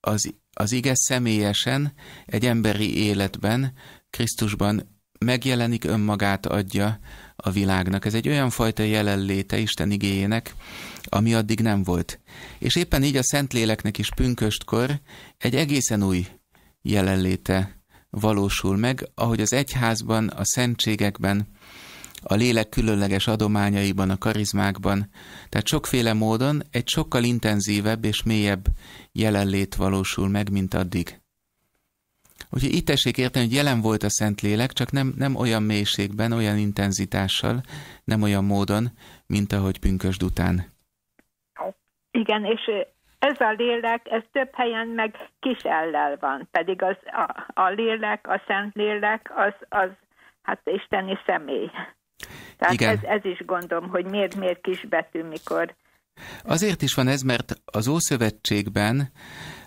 az, az ige személyesen, egy emberi életben, Krisztusban megjelenik önmagát adja a világnak. Ez egy olyan fajta jelenléte Isten igéjének, ami addig nem volt. És éppen így a Szentléleknek is pünköstkor egy egészen új jelenléte valósul meg, ahogy az egyházban, a szentségekben, a lélek különleges adományaiban, a karizmákban, tehát sokféle módon egy sokkal intenzívebb és mélyebb jelenlét valósul meg, mint addig. Úgyhogy itt tessék érteni, hogy jelen volt a Szentlélek, csak nem, nem olyan mélységben, olyan intenzitással, nem olyan módon, mint ahogy pünkösd után. Igen, és ez a lélek, ez több helyen meg kis ellel van, pedig az, a, a lélek, a szent lélek, az, az hát isteni személy. Tehát Igen. Ez, ez is gondom, hogy miért, miért kisbetű, mikor. Azért is van ez, mert az Ószövetségben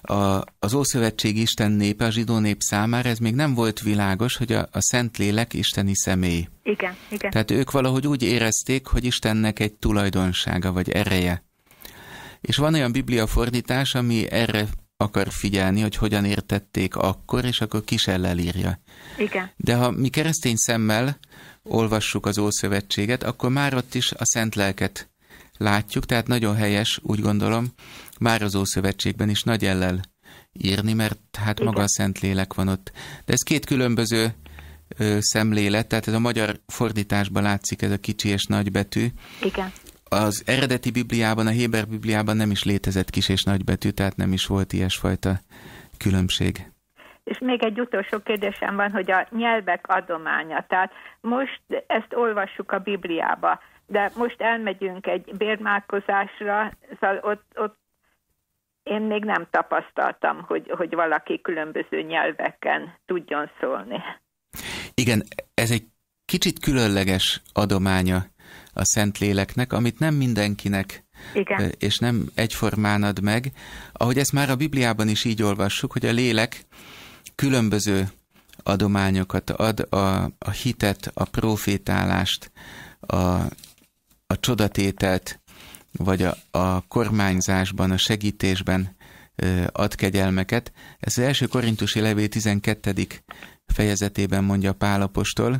a, az Ószövetség Isten népe, a zsidó nép számára ez még nem volt világos, hogy a, a Szentlélek isteni személy. Igen, igen. Tehát ők valahogy úgy érezték, hogy Istennek egy tulajdonsága vagy ereje. És van olyan bibliafordítás, ami erre akar figyelni, hogy hogyan értették akkor, és akkor kisel írja. Igen. De ha mi keresztény szemmel olvassuk az Ószövetséget, akkor már ott is a Szent Lelket látjuk, tehát nagyon helyes, úgy gondolom, már az Ószövetségben is nagy ellel írni, mert hát maga a Szentlélek van ott. De ez két különböző ö, szemlélet, tehát ez a magyar fordításban látszik ez a kicsi és nagy betű. Igen. Az eredeti Bibliában, a Héber Bibliában nem is létezett kis és nagy betű, tehát nem is volt ilyesfajta különbség. És még egy utolsó kérdésem van, hogy a nyelvek adománya. Tehát most ezt olvassuk a Bibliába, de most elmegyünk egy bérmálkozásra, szóval ott, ott én még nem tapasztaltam, hogy, hogy valaki különböző nyelveken tudjon szólni. Igen, ez egy kicsit különleges adománya a Szentléleknek, amit nem mindenkinek igen. és nem egyformán ad meg. Ahogy ezt már a Bibliában is így olvassuk, hogy a lélek különböző adományokat ad, a, a hitet, a profétálást, a, a csodatételt, vagy a, a kormányzásban, a segítésben ad kegyelmeket. Ez az első korintusi levél 12. fejezetében mondja Pálapostól.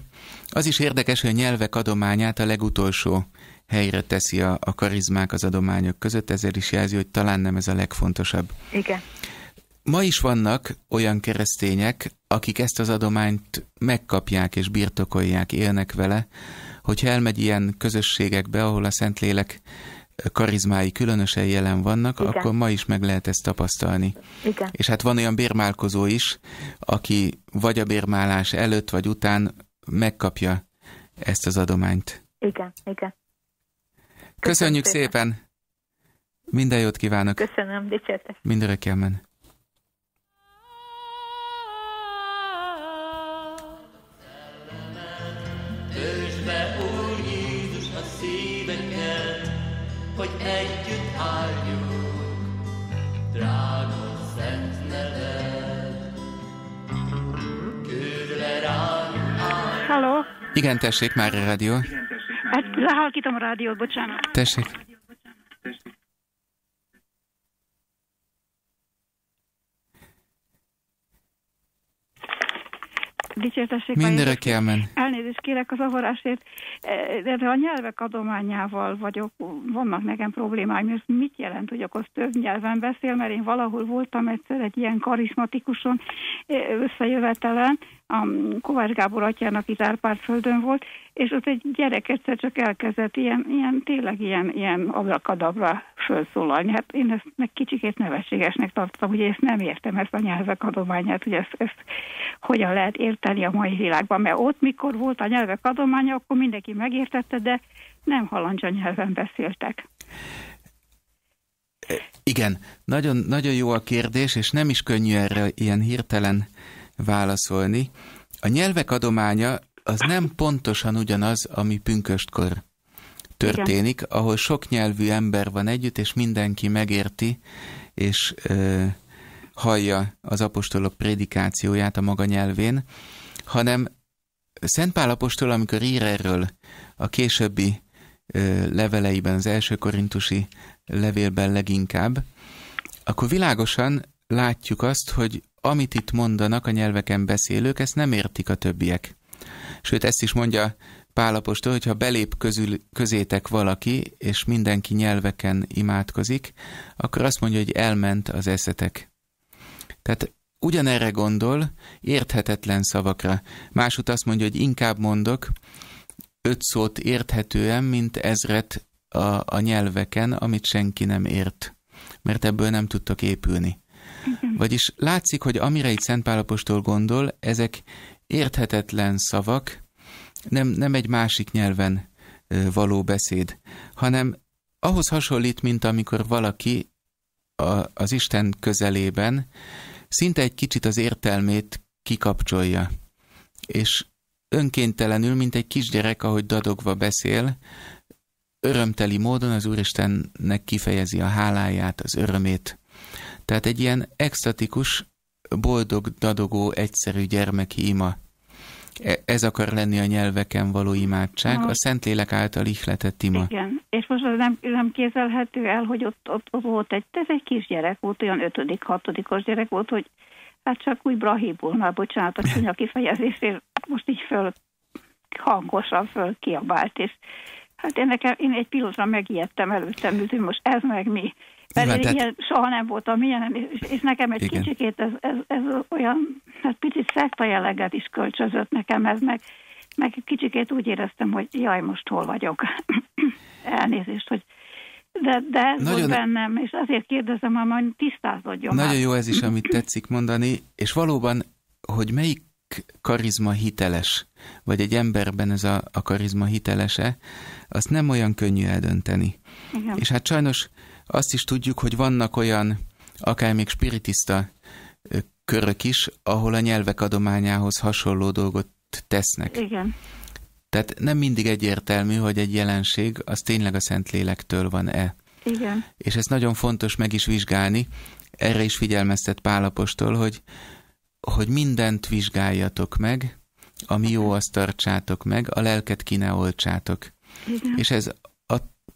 Az is érdekes, hogy a nyelvek adományát a legutolsó helyre teszi a, a karizmák az adományok között, ezért is jelzi, hogy talán nem ez a legfontosabb. Igen. Ma is vannak olyan keresztények, akik ezt az adományt megkapják és birtokolják, élnek vele, hogyha elmegy ilyen közösségekbe, ahol a Szentlélek karizmái különösen jelen vannak, Igen. akkor ma is meg lehet ezt tapasztalni. Igen. És hát van olyan bérmálkozó is, aki vagy a bérmálás előtt vagy után megkapja ezt az adományt. Igen, igen. Köszönjük, Köszönjük szépen. szépen! Minden jót kívánok! Köszönöm, dicsértes! Mindörökjelmen! Halló? Igen, tessék, már a rádió. Hát lehalkítom a rádiót, bocsánat. Tessék. Dicsértessék Mindenre kell menni. Elnézést kérek a avarásért, e, de a nyelvek adományával vagyok, vannak nekem problémáim, és mit jelent, hogy akkor több nyelven beszél, mert én valahol voltam egyszer egy ilyen karizmatikuson e, összejövetelen, a Kovács Gábor atyának itt Árpádföldön volt, és ott egy gyerek egyszer csak elkezdett ilyen, ilyen tényleg ilyen, ilyen abrakadabra felszólalni. Hát én ezt meg kicsikét nevetségesnek tartottam, ugye ezt nem értem, ezt a nyelvek adományát, hogy ezt, ezt hogyan lehet érteni a mai világban, mert ott, mikor volt a nyelvek adománya, akkor mindenki megértette, de nem halandzsa nyelven beszéltek. E, igen, nagyon, nagyon jó a kérdés, és nem is könnyű erre ilyen hirtelen válaszolni. A nyelvek adománya az nem pontosan ugyanaz, ami pünköstkor történik, Igen. ahol sok nyelvű ember van együtt, és mindenki megérti, és ö, hallja az apostolok prédikációját a maga nyelvén, hanem Szent Pál apostol, amikor ír erről a későbbi ö, leveleiben, az első korintusi levélben leginkább, akkor világosan látjuk azt, hogy amit itt mondanak a nyelveken beszélők, ezt nem értik a többiek. Sőt, ezt is mondja Pálapostól, hogyha belép közül, közétek valaki, és mindenki nyelveken imádkozik, akkor azt mondja, hogy elment az eszetek. Tehát ugyanerre gondol, érthetetlen szavakra. Másút azt mondja, hogy inkább mondok öt szót érthetően, mint ezret a, a nyelveken, amit senki nem ért, mert ebből nem tudtok épülni. Mhm. Vagyis látszik, hogy amire itt Szent Pálapostól gondol, ezek érthetetlen szavak, nem, nem egy másik nyelven való beszéd, hanem ahhoz hasonlít, mint amikor valaki a, az Isten közelében szinte egy kicsit az értelmét kikapcsolja, és önkéntelenül, mint egy kisgyerek, ahogy dadogva beszél, örömteli módon az Úristennek kifejezi a háláját, az örömét. Tehát egy ilyen extatikus, boldog, dadogó, egyszerű gyermeki ima. E, ez akar lenni a nyelveken való imádság, Na, a Szentlélek által ihletett ima. Igen, és most az nem, nem kézelhető el, hogy ott, ott, ott volt egy, ez egy kisgyerek volt, olyan ötödik, hatodikos gyerek volt, hogy hát csak úgy brahibul, már bocsánat a csúnya kifejezésért, hát most így föl hangosan föl kiabált, és hát én, nekem, én egy pillanatra megijedtem előttem, hogy most ez meg mi. Pedig Igen, tehát... ilyen soha nem voltam ilyen, és, és nekem egy Igen. kicsikét ez, ez, ez olyan, hát picit szekta jelleget is kölcsözött nekem ez, meg, meg kicsikét úgy éreztem, hogy jaj, most hol vagyok. Elnézést, hogy de, de ez Nagyon... volt bennem, és azért kérdezem, ha majd tisztázódjon. Nagyon már. jó ez is, amit tetszik mondani, és valóban, hogy melyik karizma hiteles, vagy egy emberben ez a, a karizma hitelese, azt nem olyan könnyű eldönteni. Igen. És hát sajnos azt is tudjuk, hogy vannak olyan, akár még spiritista körök is, ahol a nyelvek adományához hasonló dolgot tesznek. Igen. Tehát nem mindig egyértelmű, hogy egy jelenség az tényleg a Szentlélektől van-e. Igen. És ezt nagyon fontos meg is vizsgálni. Erre is figyelmeztet Pálapostól, hogy, hogy mindent vizsgáljatok meg, ami jó, azt tartsátok meg, a lelket ki oltsátok. Igen. És ez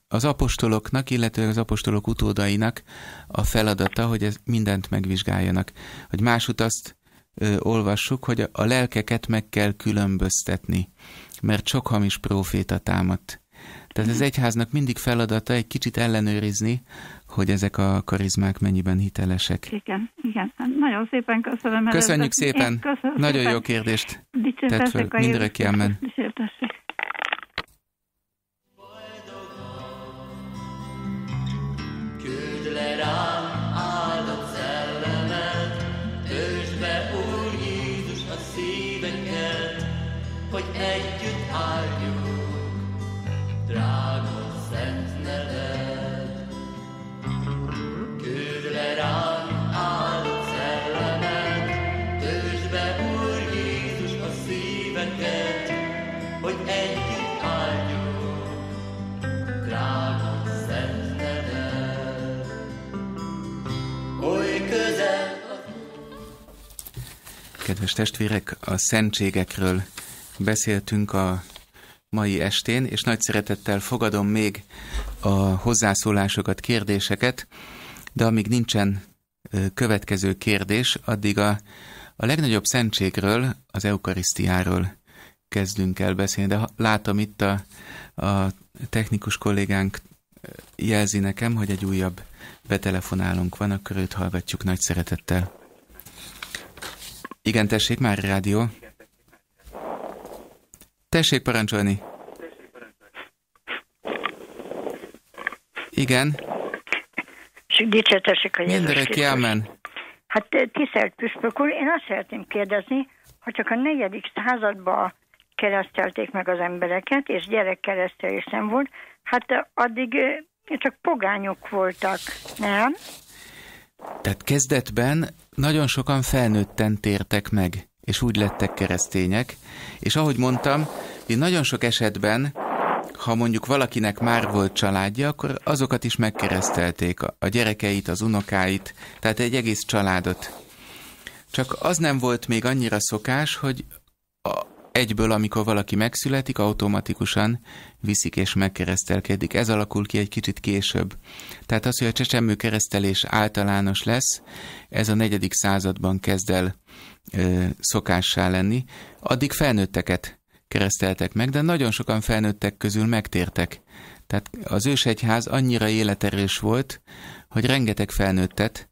az apostoloknak, illetve az apostolok utódainak a feladata, hogy ez mindent megvizsgáljanak. Hogy másut azt ö, olvassuk, hogy a lelkeket meg kell különböztetni, mert sok hamis proféta támadt. Tehát az mhm. egyháznak mindig feladata egy kicsit ellenőrizni, hogy ezek a karizmák mennyiben hitelesek. Igen, igen. Hát nagyon szépen köszönöm. Köszönjük előző. szépen. Köszönöm Nagyon szépen. jó kérdést tett a Mindre kiemen. Dicsértessék. Kedves testvérek, a szentségekről beszéltünk a mai estén, és nagy szeretettel fogadom még a hozzászólásokat, kérdéseket, de amíg nincsen következő kérdés, addig a, a legnagyobb szentségről, az eukarisztiáról kezdünk el beszélni, de látom itt a, a technikus kollégánk jelzi nekem, hogy egy újabb betelefonálunk van, akkor őt hallgatjuk nagy szeretettel. Igen, tessék, már rádió. Tessék parancsolni. Igen. Dicsétesek a Jézus Mindenki, amen. Hát tisztelt püspök úr, én azt szeretném kérdezni, ha csak a negyedik századba keresztelték meg az embereket, és keresztelés nem volt, hát addig csak pogányok voltak, nem? Tehát kezdetben nagyon sokan felnőtten tértek meg, és úgy lettek keresztények, és ahogy mondtam, hogy nagyon sok esetben, ha mondjuk valakinek már volt családja, akkor azokat is megkeresztelték, a gyerekeit, az unokáit, tehát egy egész családot. Csak az nem volt még annyira szokás, hogy a, egyből, amikor valaki megszületik, automatikusan viszik és megkeresztelkedik. Ez alakul ki egy kicsit később. Tehát az, hogy a csecsemő keresztelés általános lesz, ez a negyedik században kezd el ö, szokássá lenni. Addig felnőtteket kereszteltek meg, de nagyon sokan felnőttek közül megtértek. Tehát az ősegyház annyira életerős volt, hogy rengeteg felnőttet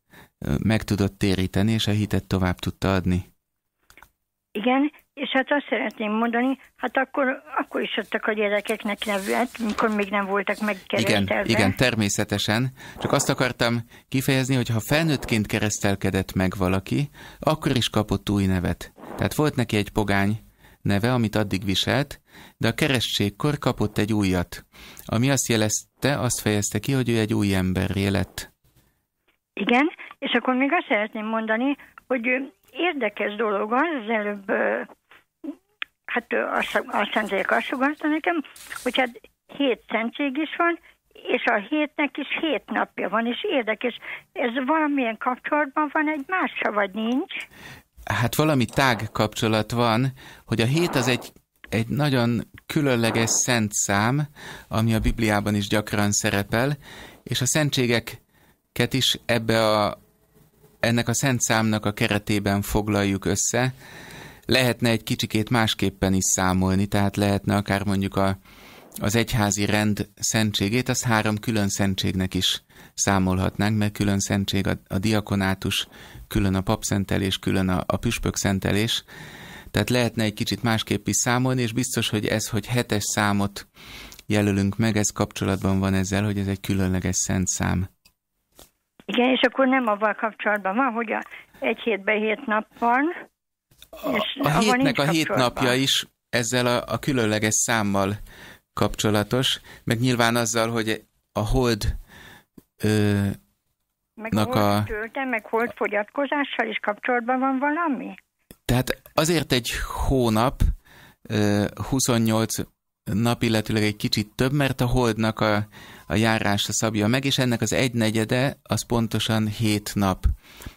meg tudott téríteni, és a hitet tovább tudta adni. Igen, és hát azt szeretném mondani, hát akkor, akkor is adtak a gyerekeknek nevet, mikor még nem voltak megkeresztelve. Igen, igen, természetesen. Csak azt akartam kifejezni, hogy ha felnőttként keresztelkedett meg valaki, akkor is kapott új nevet. Tehát volt neki egy pogány neve, amit addig viselt, de a keresztségkor kapott egy újat, ami azt jelezte, azt fejezte ki, hogy ő egy új ember lett. Igen, és akkor még azt szeretném mondani, hogy érdekes dolog az, előbb hát azt, szentélyek azt sugalta nekem, hogy hát hét szentség is van, és a hétnek is hét napja van, és érdekes, ez valamilyen kapcsolatban van egymással, vagy nincs? Hát valami tág kapcsolat van, hogy a hét az egy, egy nagyon különleges szent szám, ami a Bibliában is gyakran szerepel, és a szentségeket is ebbe a, ennek a szent számnak a keretében foglaljuk össze, lehetne egy kicsikét másképpen is számolni, tehát lehetne akár mondjuk a, az egyházi rend szentségét, azt három külön szentségnek is számolhatnánk, mert külön szentség a, a diakonátus, külön a papszentelés, külön a, a püspök szentelés, tehát lehetne egy kicsit másképp is számolni, és biztos, hogy ez, hogy hetes számot jelölünk meg, ez kapcsolatban van ezzel, hogy ez egy különleges szent szám. Igen, és akkor nem avval kapcsolatban van, hogy a egy hétbe hét nap van, a, hétnek a hét napja is ezzel a, a különleges számmal kapcsolatos, meg nyilván azzal, hogy a hold ö, meg hold a... tölte, meg hold fogyatkozással is kapcsolatban van valami? Tehát azért egy hónap, 28 nap, illetőleg egy kicsit több, mert a holdnak a, a járása szabja meg, és ennek az egynegyede az pontosan 7 nap.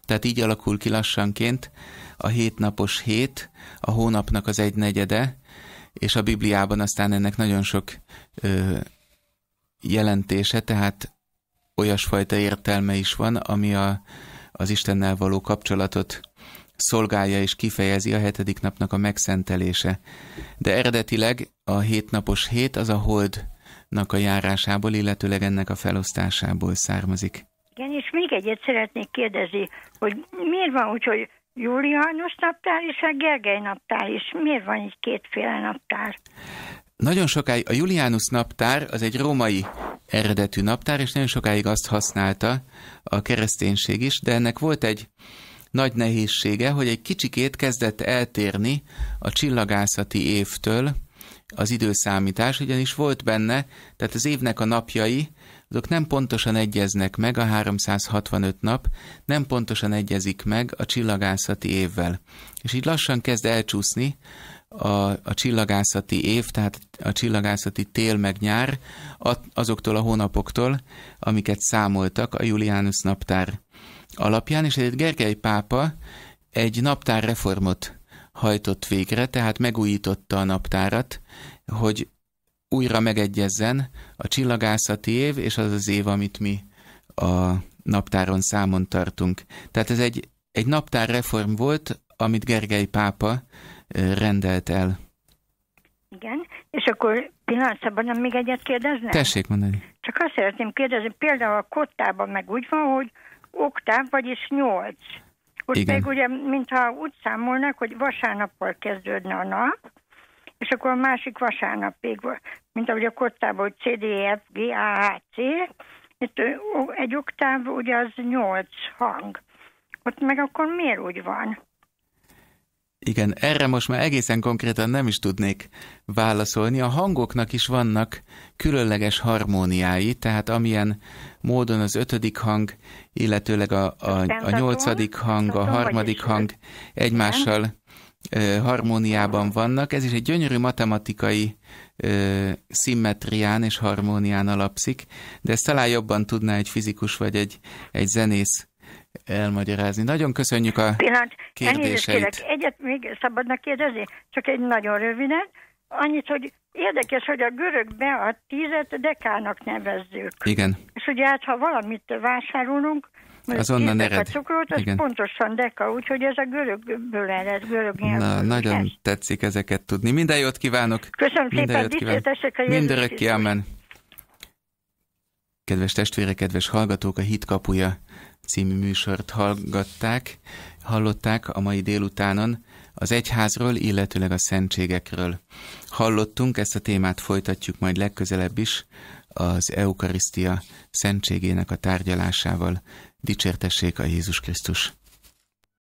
Tehát így alakul ki lassanként a hétnapos hét, a hónapnak az egynegyede, és a Bibliában aztán ennek nagyon sok ö, jelentése, tehát olyasfajta értelme is van, ami a, az Istennel való kapcsolatot szolgálja és kifejezi a hetedik napnak a megszentelése. De eredetileg a hétnapos hét az a holdnak a járásából, illetőleg ennek a felosztásából származik. Igen, és még egyet szeretnék kérdezni, hogy miért van úgy, hogy Júliánus naptár és a Gergely naptár is. Miért van így kétféle naptár? Nagyon sokáig a Juliánus naptár az egy római eredetű naptár, és nagyon sokáig azt használta a kereszténység is, de ennek volt egy nagy nehézsége, hogy egy kicsikét kezdett eltérni a csillagászati évtől az időszámítás, ugyanis volt benne, tehát az évnek a napjai azok nem pontosan egyeznek meg a 365 nap, nem pontosan egyezik meg a csillagászati évvel. És így lassan kezd elcsúszni a, a csillagászati év, tehát a csillagászati tél meg nyár azoktól a hónapoktól, amiket számoltak a Juliánus naptár alapján, és egy Gergely pápa egy naptárreformot hajtott végre, tehát megújította a naptárat, hogy újra megegyezzen a csillagászati év és az az év, amit mi a naptáron számon tartunk. Tehát ez egy, egy naptárreform volt, amit Gergely pápa rendelt el. Igen, és akkor pillanat szabadna még egyet kérdezni? Tessék mondani. Csak azt szeretném kérdezni, például a kottában meg úgy van, hogy oktáv, vagyis nyolc. Ott Igen. meg ugye, mintha úgy számolnak, hogy vasárnappal kezdődne a nap, és akkor a másik vasárnapig volt, mint ahogy a kottában, hogy CDFG, C, itt egy oktáv ugye az nyolc hang. Ott meg akkor miért úgy van? Igen, erre most már egészen konkrétan nem is tudnék válaszolni. A hangoknak is vannak különleges harmóniái, tehát amilyen módon az ötödik hang, illetőleg a, a, a nyolcadik hang, a harmadik hang egymással harmóniában vannak. Ez is egy gyönyörű matematikai ö, szimmetrián és harmónián alapszik, de ezt talán jobban tudná egy fizikus vagy egy, egy zenész elmagyarázni. Nagyon köszönjük a Pillanat, kérdéseit. Kérek, egyet még szabadna kérdezni, csak egy nagyon röviden. Annyit, hogy érdekes, hogy a görögbe a tízet dekának nevezzük. Igen. És ugye hát, ha valamit vásárolunk, Azonnan ered. A cukrot, az Igen. pontosan deka, úgyhogy ez a görögből ered, görög Na, nagyon is. tetszik ezeket tudni. Minden jót kívánok! Köszönöm Minden szépen, dicsértesek a Mindenek amen. Kedves testvére kedves hallgatók, a Kapuja című műsort hallgatták, hallották a mai délutánon az egyházról, illetőleg a szentségekről. Hallottunk, ezt a témát folytatjuk majd legközelebb is az Eukarisztia szentségének a tárgyalásával. Dicsértessék a Jézus Krisztus!